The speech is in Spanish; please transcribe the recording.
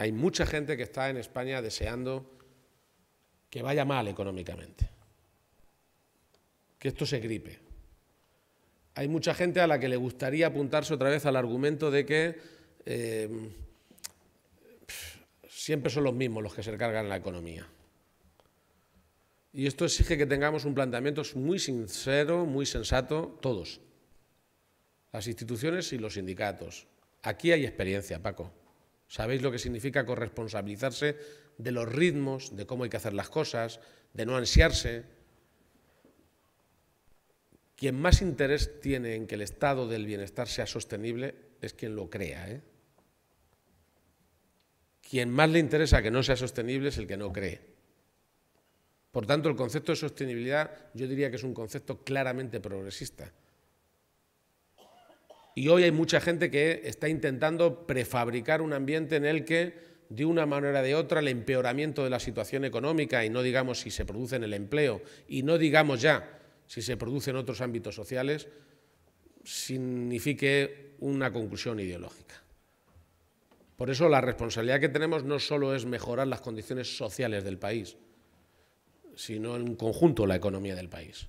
Hay mucha gente que está en España deseando que vaya mal económicamente, que esto se gripe. Hay mucha gente a la que le gustaría apuntarse otra vez al argumento de que em, siempre son los mismos los que se cargan la economía. Y esto exige que tengamos un planteamiento muy sincero, muy sensato, todos. Las instituciones y los sindicatos. Aquí hay experiencia, Paco. Sabéis lo que significa corresponsabilizarse de los ritmos, de cómo hay que hacer las cosas, de no ansiarse. Quien más interés tiene en que el estado del bienestar sea sostenible es quien lo crea. ¿eh? Quien más le interesa que no sea sostenible es el que no cree. Por tanto, el concepto de sostenibilidad yo diría que es un concepto claramente progresista. Y hoy hay mucha gente que está intentando prefabricar un ambiente en el que de una manera o de otra el empeoramiento de la situación económica y no digamos si se produce en el empleo y no digamos ya si se produce en otros ámbitos sociales, signifique una conclusión ideológica. Por eso la responsabilidad que tenemos no solo es mejorar las condiciones sociales del país, sino en conjunto la economía del país.